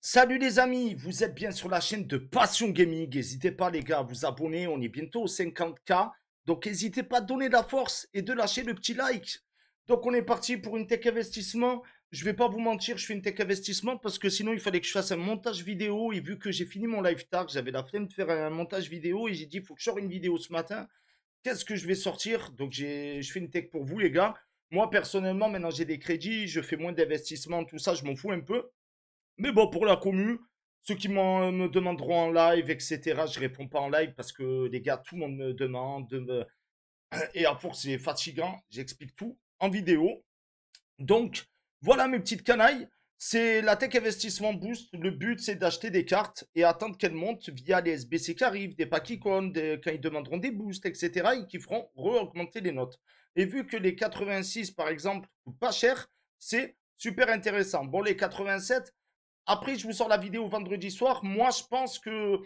Salut les amis, vous êtes bien sur la chaîne de Passion Gaming. N'hésitez pas les gars à vous abonner, on est bientôt aux 50k. Donc n'hésitez pas à donner de la force et de lâcher le petit like. Donc on est parti pour une tech investissement. Je vais pas vous mentir, je fais une tech investissement parce que sinon il fallait que je fasse un montage vidéo. Et vu que j'ai fini mon live tag, j'avais la flemme de faire un montage vidéo et j'ai dit il faut que je sorte une vidéo ce matin. Qu'est-ce que je vais sortir Donc je fais une tech pour vous les gars. Moi personnellement maintenant j'ai des crédits, je fais moins d'investissement, tout ça, je m'en fous un peu. Mais bon, pour la commu, ceux qui me demanderont en live, etc., je réponds pas en live parce que les gars, tout le monde me demande. De me... Et à pour c'est fatigant. J'explique tout en vidéo. Donc, voilà mes petites canailles. C'est la tech investissement boost. Le but, c'est d'acheter des cartes et attendre qu'elles montent via les SBC qui arrivent, des packs quand ils demanderont des boosts, etc. et qui feront re-augmenter les notes. Et vu que les 86, par exemple, pas cher, c'est super intéressant. Bon, les 87, après, je vous sors la vidéo vendredi soir. Moi, je pense que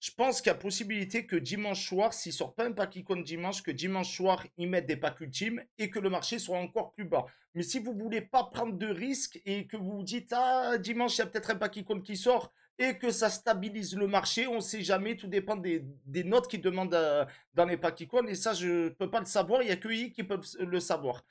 je pense qu'il y a possibilité que dimanche soir, s'il sort pas un pack dimanche, que dimanche soir, ils mettent des packs ultimes et que le marché soit encore plus bas. Mais si vous voulez pas prendre de risques et que vous vous dites, ah, dimanche, il y a peut-être un pack qui sort, et que ça stabilise le marché. On ne sait jamais, tout dépend des, notes qu'ils demandent euh, dans les ICON, Et ça, je ne peux pas le savoir. Il n'y a que eux qui peuvent le savoir.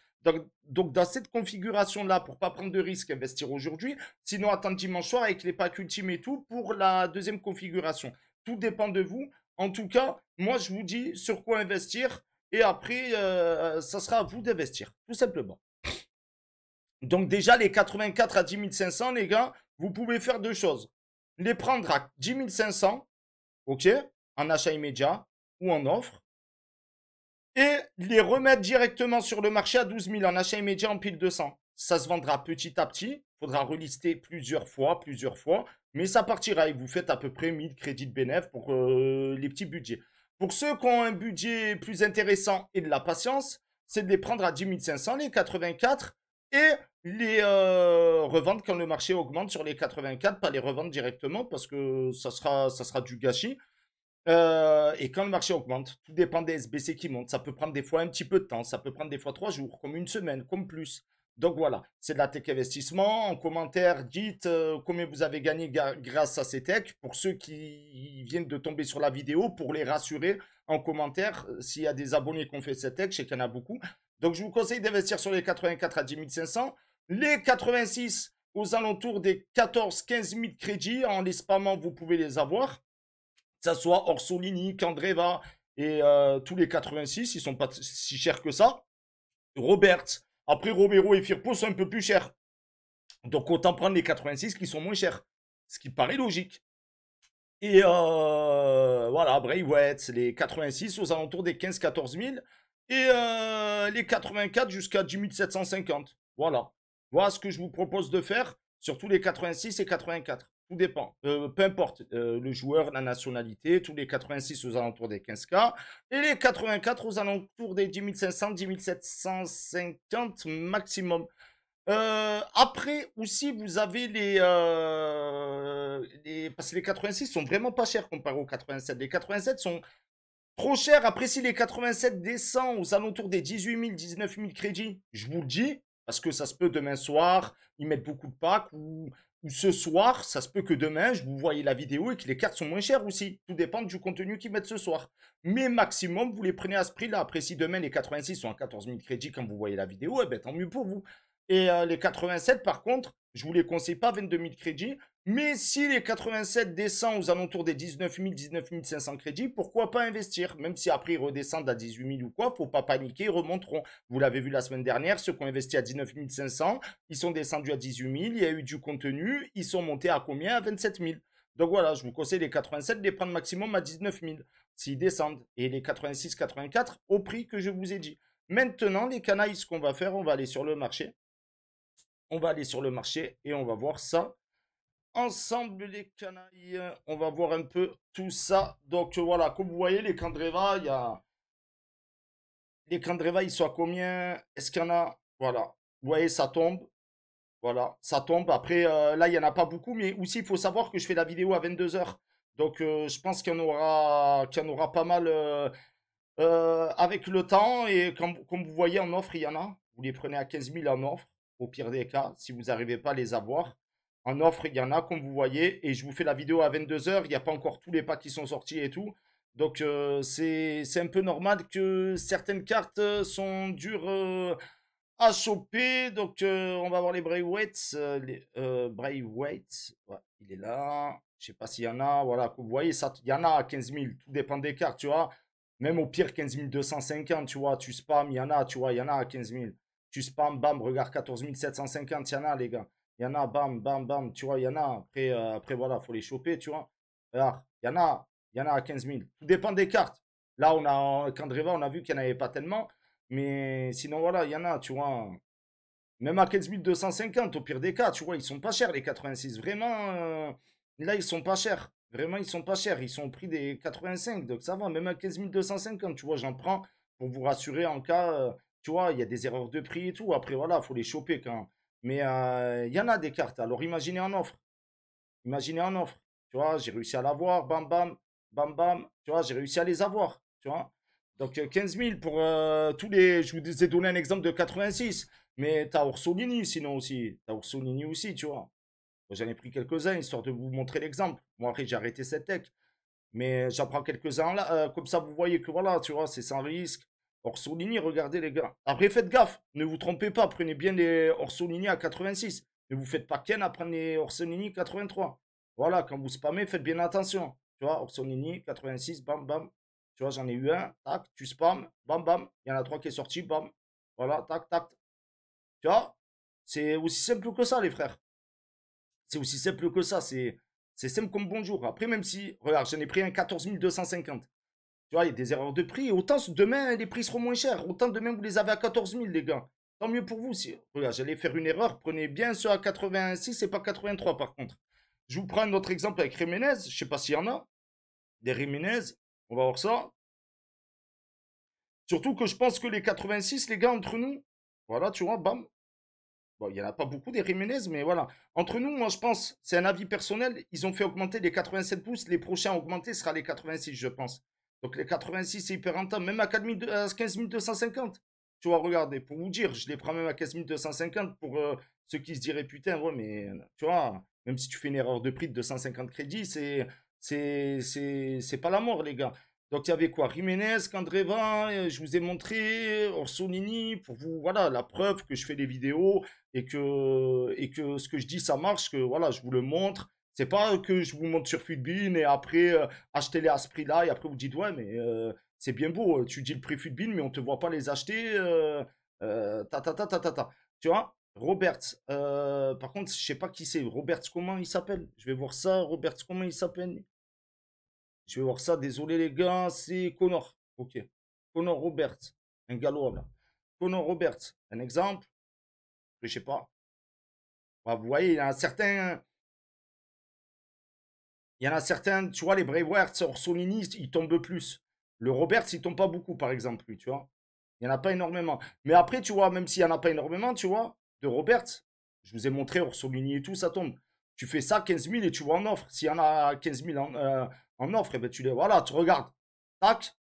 Donc, dans cette configuration-là, pour pas prendre de risque, investir aujourd'hui. Sinon, attendre dimanche soir avec les packs ultimes et tout pour la deuxième configuration. Tout dépend de vous. En tout cas, moi, je vous dis sur quoi investir. Et après, euh, ça sera à vous d'investir, tout simplement. Donc déjà, les 84 à 10 500, les gars, vous pouvez faire deux choses les prendre à 10 500, ok, en achat immédiat ou en offre, et les remettre directement sur le marché à 12 000 en achat immédiat en pile 200. Ça se vendra petit à petit, faudra relister plusieurs fois, plusieurs fois, mais ça partira et vous faites à peu près 1000 crédits de pour euh, les petits budgets. Pour ceux qui ont un budget plus intéressant et de la patience, c'est de les prendre à 10 500, les 84, et les euh, revendre quand le marché augmente sur les 84, pas les revendre directement parce que ça sera, ça sera du gâchis. Euh, et quand le marché augmente, tout dépend des SBC qui montent. Ça peut prendre des fois un petit peu de temps, ça peut prendre des fois trois jours, comme une semaine, comme plus. Donc voilà, c'est de la tech investissement. En commentaire, dites euh, combien vous avez gagné grâce à ces techs. Pour ceux qui viennent de tomber sur la vidéo, pour les rassurer en commentaire, s'il y a des abonnés qui ont fait ces techs, je sais qu'il y en a beaucoup. Donc je vous conseille d'investir sur les 84 à 10 500. Les 86 aux alentours des 14-15 000 crédits. En les vous pouvez les avoir. Que ce soit Orsolini, Candreva et euh, tous les 86, ils ne sont pas si chers que ça. Robert, Après, Romero et Firpo sont un peu plus chers. Donc, autant prendre les 86 qui sont moins chers. Ce qui paraît logique. Et euh, voilà, Braywett, les 86 aux alentours des 15-14 000. Et euh, les 84 jusqu'à 10 750. Voilà. Voilà ce que je vous propose de faire, sur tous les 86 et 84, tout dépend, euh, peu importe euh, le joueur, la nationalité, tous les 86 aux alentours des 15K et les 84 aux alentours des 10 500, 10 750 maximum. Euh, après aussi, vous avez les, les, Parce que les 86 sont vraiment pas chers comparés aux 87. Les 87 sont trop chers. Après, si les 87 descendent aux alentours des 18 000, 19 000 crédits, je vous le dis, parce que ça se peut demain soir, ils mettent beaucoup de packs ou, ce soir, ça se peut que demain, vous voyez la vidéo et que les cartes sont moins chères aussi. Tout dépend du contenu qu'ils mettent ce soir. Mais maximum, vous les prenez à ce prix-là. Après, si demain, les 86 sont à 14 000 crédits quand vous voyez la vidéo, eh ben, tant mieux pour vous. Et euh, les 87, par contre, je ne vous les conseille pas 22 000 crédits mais si les 87 descendent aux alentours des 19 000, 19 500 crédits, pourquoi pas investir Même si après ils redescendent à 18 000 ou quoi, il ne faut pas paniquer, ils remonteront. Vous l'avez vu la semaine dernière, ceux qui ont investi à 19 500, ils sont descendus à 18 000, il y a eu du contenu, ils sont montés à combien À 27 000. Donc voilà, je vous conseille les 87 de les prendre maximum à 19 000 s'ils descendent. Et les 86, 84 au prix que je vous ai dit. Maintenant, les canailles, ce qu'on va faire, on va aller sur le marché. On va aller sur le marché et on va voir ça ensemble les canailles. Hein. On va voir un peu tout ça. Donc euh, voilà, comme vous voyez, les Candreva, il y a... Les Candreva, ils sont combien Est-ce qu'il y en a Voilà. Vous voyez, ça tombe. Voilà, ça tombe. Après, euh, là, il n'y en a pas beaucoup. Mais aussi, il faut savoir que je fais la vidéo à 22h. Donc, euh, je pense qu'il y, en aura... qu'il y en aura pas mal avec le temps. Et comme, comme vous voyez, en offre, il y en a. Vous les prenez à 15 000 en offre, au pire des cas, si vous n'arrivez pas à les avoir. En offre, il y en a, comme vous voyez. Et je vous fais la vidéo à 22h. Il n'y a pas encore tous les packs qui sont sortis et tout. Donc, euh, c'est c'est un peu normal que certaines cartes euh, sont dures euh, à choper. Donc, on va voir les Brave Weights Brave Weights il est là. Je ne sais pas s'il y en a. Voilà, vous voyez, ça, il y en a à 15 000. Tout dépend des cartes, tu vois. Même au pire, 15 250, tu vois. Tu spam il y en a, tu vois. Il y en a à 15 000. Tu spam bam, regarde, 14 750, il y en a, les gars. Il y en a, bam, bam, bam, tu vois, il y en a. Après, euh, après voilà, il faut les choper, tu vois. Alors, il y en a, il y en a à 15 000. Tout dépend des cartes. Là, on a, Candreva, on a vu qu'il n'y en avait pas tellement. Mais sinon, voilà, il y en a, tu vois. Même à 15 250, au pire des cas, tu vois, ils sont pas chers, les 86. Vraiment, euh, là, ils sont pas chers. Vraiment, ils sont pas chers. Ils sont au prix des 85. Donc, ça va. Même à 15 250, tu vois, j'en prends pour vous rassurer en cas, euh, tu vois, il y a des erreurs de prix et tout. Après, voilà, faut les choper quand mais euh, il y en a des cartes. Alors imaginez en offre. Imaginez en offre. Tu vois, j'ai réussi à l'avoir. Bam, bam, bam, bam. Tu vois, j'ai réussi à les avoir. Tu vois. Donc 15 euh, 000 pour euh, tous les. Je vous ai donné un exemple de 86. Mais tu as Orsolini sinon aussi. Tu as Orsolini aussi, tu vois. J'en ai pris quelques-uns histoire de vous montrer l'exemple. Moi, après, j'ai arrêté cette tech. Mais j'apprends quelques-uns là. comme ça, vous voyez que voilà, tu vois, c'est sans risque. Orsolini, regardez les gars. Après, faites gaffe, ne vous trompez pas, prenez bien les Orsolini à 86. Ne vous faites pas Ken à prendre les Orsolini 83. Voilà, quand vous spammez, faites bien attention. Tu vois, Orsolini 86, bam, bam. Tu vois, j'en ai eu un, tac, tu spams, bam, bam. Il y en a trois qui est sorti, bam. Voilà, tac, tac. Tu vois, c'est aussi simple que ça, les frères. C'est aussi simple que ça, c'est simple comme bonjour. Après, même si, regarde, j'en ai pris un 14 250. Tu vois, il y a des erreurs de prix. Autant demain, les prix seront moins chers. Autant demain, vous les avez à 14 000, les gars. Tant mieux pour vous. Regarde, j'allais faire une erreur. Prenez bien ceux à 86 et pas 83, par contre. Je vous prends un autre exemple avec Riménez Je sais pas s'il y en a. Des Riménez On va voir ça. Surtout que je pense que les 86, les gars, entre nous, voilà, tu vois, bam. il n'y en a pas beaucoup des Riménez mais voilà. Entre nous, moi, je pense, c'est un avis personnel, ils ont fait augmenter les 87 pouces. Les prochains augmentés sera les 86, je pense. Donc les 86, c'est hyper rentable. Même à, 15 250. Tu vois, regardez, pour vous dire, je les prends même à 15 250 pour euh, ceux qui se diraient putain, ouais, mais euh, tu vois, même si tu fais une erreur de prix de 250 crédits, c'est, c'est, c'est, pas la mort, les gars. Donc il y avait quoi Jiménez, Candreva, euh, je vous ai montré, Orsonini, pour vous, voilà, la preuve que je fais des vidéos et que, et que ce que je dis, ça marche, que voilà, je vous le montre. C'est pas que je vous montre sur Futbin et après acheter euh, achetez-les à ce prix-là et après vous dites ouais mais euh, c'est bien beau, euh, tu dis le prix Futbin mais on te voit pas les acheter. Euh, ta, ta, ta, ta, ta, Tu vois Robert, par contre, je sais pas qui c'est. Robert, comment il s'appelle Je vais voir ça. Robert, comment il s'appelle Je vais voir ça. Désolé les gars, c'est Connor. Ok. Connor Robert, un galop. là. Connor Roberts, un exemple. Je sais pas. Bah, vous voyez, il y a un certain il y en a certains, tu vois, les words Orsolini, ils tombent plus. Le Roberts, il tombe pas beaucoup, par exemple, lui, tu vois. Il n'y en a pas énormément. Mais après, tu vois, même s'il n'y en a pas énormément, tu vois, de Roberts, je vous ai montré Orsolini et tout, ça tombe. Tu fais ça 15 000 et tu vois en offre. S'il y en a 15 000 en, euh, en offre, eh ben tu les voilà, tu regardes. Tac,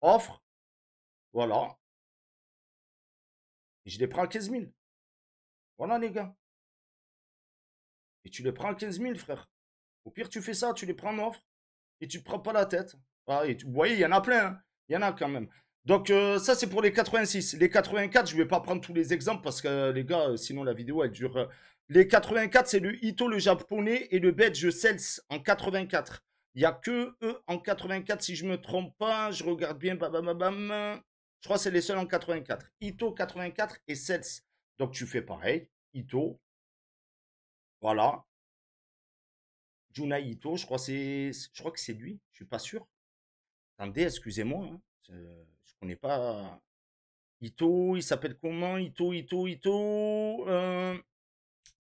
offre, voilà. Et je les prends à 15 000. Voilà, les gars. Et tu les prends à 15 000, frère. Au pire, tu fais ça, tu les prends en offre et tu ne prends pas la tête. Ah, vous voyez, il y en a plein. Hein. il y en a quand même. Donc euh, ça c'est pour les 86. Les 84, je ne vais pas prendre tous les exemples parce que euh, les gars, euh, sinon la vidéo elle dure. Les 84, c'est le Ito le japonais et le belge Cels en 84. Il n'y a que eux en 84 si je ne me trompe pas. Je regarde bien. Bam, bam, bam. Je crois que c'est les seuls en 84. Ito 84 et Cels. Donc tu fais pareil. Ito. Voilà. Junai Ito, je crois, je crois que c'est lui, je suis pas sûr. Attendez, excusez-moi, hein, je ne connais pas. Ito, il s'appelle comment Ito, Ito, Ito. Euh,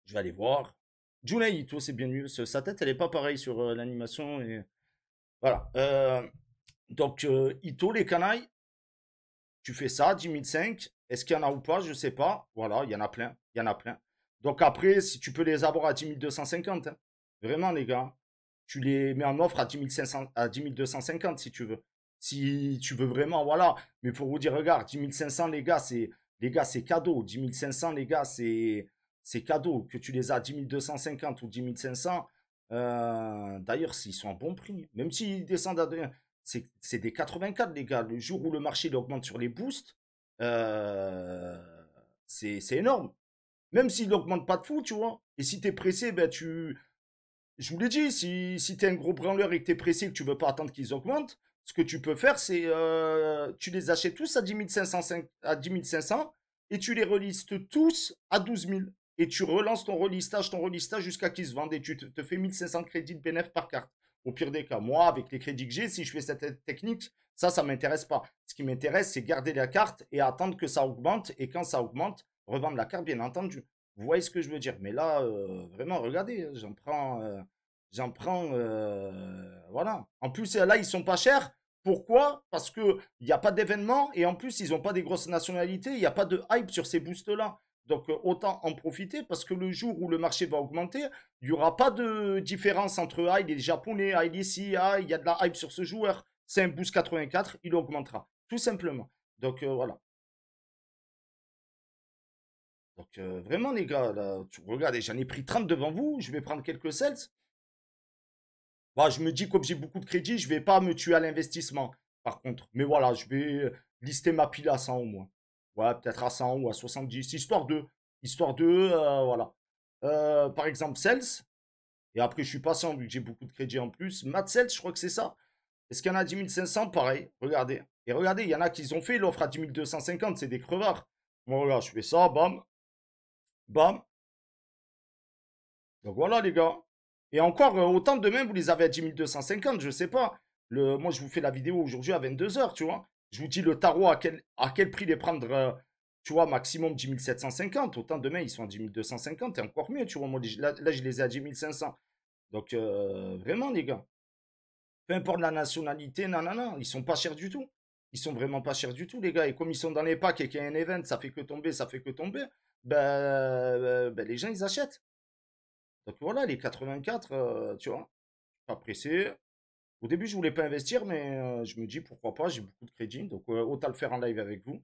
je vais aller voir. Junai Ito, c'est bien mieux, Sa tête, elle n'est pas pareille sur euh, l'animation. Voilà. Euh, donc, Ito, les canailles, tu fais ça, 10 Est-ce qu'il y en a ou pas Je ne sais pas. Voilà, il y en a plein. Il y en a plein. Donc après, si tu peux les avoir à 10 250, Vraiment, les gars. Tu les mets en offre à 10, à 250 si tu veux. Si tu veux vraiment, voilà. Mais pour vous dire, regarde, 10 500, les gars, c'est, les gars, c'est cadeau. 10 500, les gars, c'est, c'est cadeau. Que tu les as à 10 250 ou 10 500, euh, d'ailleurs, s'ils sont à bon prix, même s'ils descendent à c'est des 84, les gars. Le jour où le marché augmente sur les boosts, euh, c'est énorme. Même s'ils n'augmentent pas de fou, tu vois. Et si tu es pressé, ben, tu, je vous l'ai dit, si, si tu es un gros branleur et que tu es pressé et que tu veux pas attendre qu'ils augmentent, ce que tu peux faire, c'est euh, tu les achètes tous à 10 500, à et tu les relistes tous à 12 000. Et tu relances ton relistage, ton relistage jusqu'à qu'ils se vendent et tu te, fais 1500 crédits de BNF par carte. Au pire des cas, moi, avec les crédits que j'ai, si je fais cette technique, ça, ça ne m'intéresse pas. Ce qui m'intéresse, c'est garder la carte et attendre que ça augmente. Et quand ça augmente, revendre la carte, bien entendu. Vous voyez ce que je veux dire Mais là, euh, vraiment, regardez, hein, j'en prends, euh, j'en prends, euh, voilà. En plus, là, ils sont pas chers. Pourquoi Parce qu'il n'y a pas d'événement et en plus, ils n'ont pas des grosses nationalités. Il n'y a pas de hype sur ces boosts-là. Donc, autant en profiter parce que le jour où le marché va augmenter, il n'y aura pas de différence entre Hyde ah, et japonais, ah, ici, ah, il y a de la hype sur ce joueur. C'est un boost 84, il augmentera, tout simplement. Donc voilà. Donc euh, vraiment les gars, tu, regardez, j'en ai pris 30 devant vous, je vais prendre quelques sales. Bah, je me dis comme j'ai beaucoup de crédit, je ne vais pas me tuer à l'investissement par contre. Mais voilà, je vais euh, lister ma pile à 100 au moins. Ouais, peut-être à 100 ou à 70, histoire de. Histoire de, euh, voilà. par exemple, Sales. Et après, je suis patient vu que j'ai beaucoup de crédit en plus. mat Sales, je crois que c'est ça. Est-ce qu'il y en a 10 500 Pareil, regardez. Et regardez, il y en a qui ont fait l'offre à 10 250, c'est des crevards. Bon, voilà, je fais ça, bam. Bam. Donc voilà, les gars. Et encore, euh, autant demain, vous les avez à 10 250, je sais pas. Le, moi, je vous fais la vidéo aujourd'hui à 22h, tu vois. Je vous dis le tarot, à quel, à quel prix les prendre, euh, tu vois, maximum 10 750. Autant demain, ils sont à 10 250 et encore mieux, tu vois. Moi, là, je les ai à 10 500. Donc, euh, vraiment, les gars. Peu importe la nationalité, non, non, non. ils sont pas chers du tout. Ils sont vraiment pas chers du tout, les gars. Et comme ils sont dans les packs et qu'il y a un event, ça fait que tomber, ça fait que tomber ben, les gens, ils achètent. Donc voilà, les 84, euh, tu vois, pas pressé. Au début, je voulais pas investir, mais euh, je me dis pourquoi pas, j'ai beaucoup de crédit, donc euh, autant le faire en live avec vous.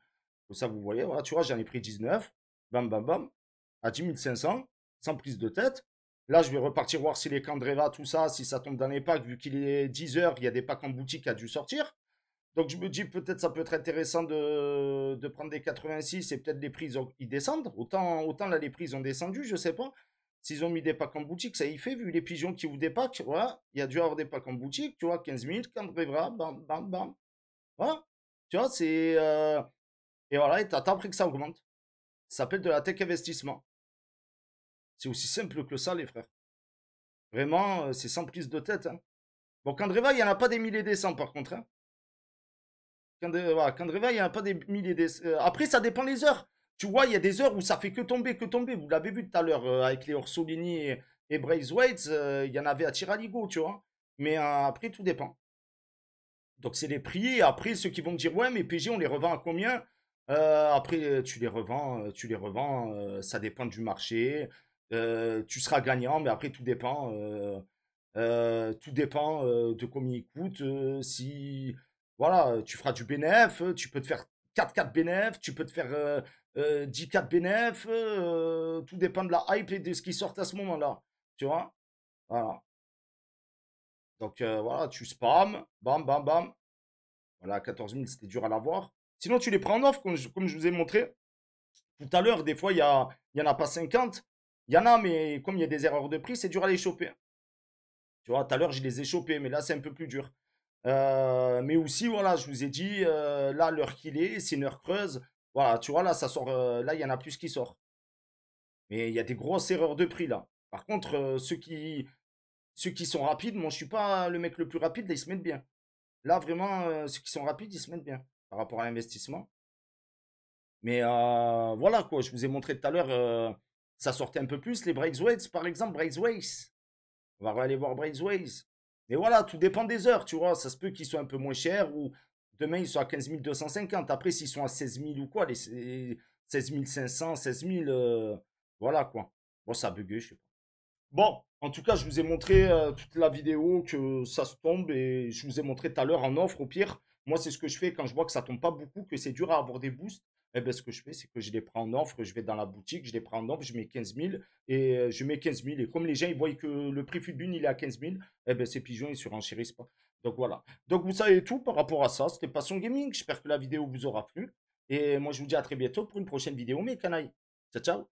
ça, vous voyez, voilà, tu vois, j'en ai pris 19, bam, bam, bam, à 10 500, sans prise de tête. Là, je vais repartir voir si les Candreva, tout ça, si ça tombe dans les packs, vu qu'il est 10 heures, il y a des packs en boutique qui a dû sortir. Donc je me dis peut-être ça peut être intéressant de, de prendre des 86 et peut-être les prix ils, descendent. Autant, autant là les prises ont descendu, je sais pas. S'ils ont mis des packs en boutique, ça y fait, vu les pigeons qui vous dépackent, voilà, il y a dû avoir des packs en boutique, tu vois, 15 minutes, quand arrivera, bam, bam, bam. Voilà, tu vois, c'est... Euh, et voilà, et t'attends après que ça augmente. Ça s'appelle de la tech investissement. C'est aussi simple que ça, les frères. Vraiment, euh, c'est sans prise de tête. Hein. Bon, il n'y en a pas des milliers des cents, par contre. Hein. Quand, voilà, il n'y a pas des milliers. Des... Euh, après, ça dépend des heures. Tu vois, il y a des heures où ça fait que tomber, que tomber. Vous l'avez vu tout à l'heure euh, avec les Orsolini et, et euh, il y en avait à Tiraligo, tu vois. Mais après, tout dépend. Donc, c'est les prix. Après, ceux qui vont me dire, ouais, mais PG, on les revend à combien Après, tu les revends, tu les revends, ça dépend du marché. tu seras gagnant, mais après, tout dépend. tout dépend de combien il coûte. si voilà, tu feras du BNF, tu peux te faire 4-4 BNF, tu peux te faire 10-4 BNF, tout dépend de la hype et de ce qui sort à ce moment-là. Tu vois Voilà. Donc voilà, tu spams, bam, bam, bam. Voilà, 14 000, c'était dur à l'avoir. Sinon, tu les prends en offre, comme je, vous ai montré tout à l'heure. Des fois, il n'y en a pas 50. Il y en a, mais comme il y a des erreurs de prix, c'est dur à les choper. Tu vois, tout à l'heure, je les ai chopés, mais là, c'est un peu plus dur. Euh, mais aussi, voilà, je vous ai dit, euh, là, l'heure qu'il est, c'est une heure creuse. Voilà, tu vois, là, ça sort. Euh, là, il y en a plus qui sort. Mais il y a des grosses erreurs de prix, là. Par contre, ceux, qui, ceux qui sont rapides, moi, je suis pas le mec le plus rapide, là, ils se mettent bien. Là, vraiment, ceux qui sont rapides, ils se mettent bien par rapport à l'investissement. Mais voilà, quoi, je vous ai montré tout à l'heure, ça sortait un peu plus. Les Breaksways, par exemple, Breaksways. On va aller voir Breaksways. Et voilà, tout dépend des heures, tu vois. Ça se peut qu'ils soient un peu moins chers ou demain ils soient à 15 250. Après, s'ils sont à 16 000 ou quoi, les 16 500, 16 000, voilà quoi. Bon, ça a je sais pas. Bon, en tout cas, je vous ai montré euh, toute la vidéo que ça se tombe et je vous ai montré tout à l'heure en offre. Au pire, moi, c'est ce que je fais quand je vois que ça tombe pas beaucoup, que c'est dur à avoir des boosts eh bien ce que je fais, c'est que je les prends en offre, je vais dans la boutique, je les prends en offre, je mets 15 000 et euh, je mets 15 000. Et comme les gens, ils voient que le prix Fubune, il est à 15 000, eh ben, ces pigeons, ils ne renchérissent pas. Donc voilà. Donc vous savez tout par rapport à ça. C'était Passion Gaming. J'espère que la vidéo vous aura plu. Et moi, je vous dis à très bientôt pour une prochaine vidéo. Mes canailles. Ciao, ciao.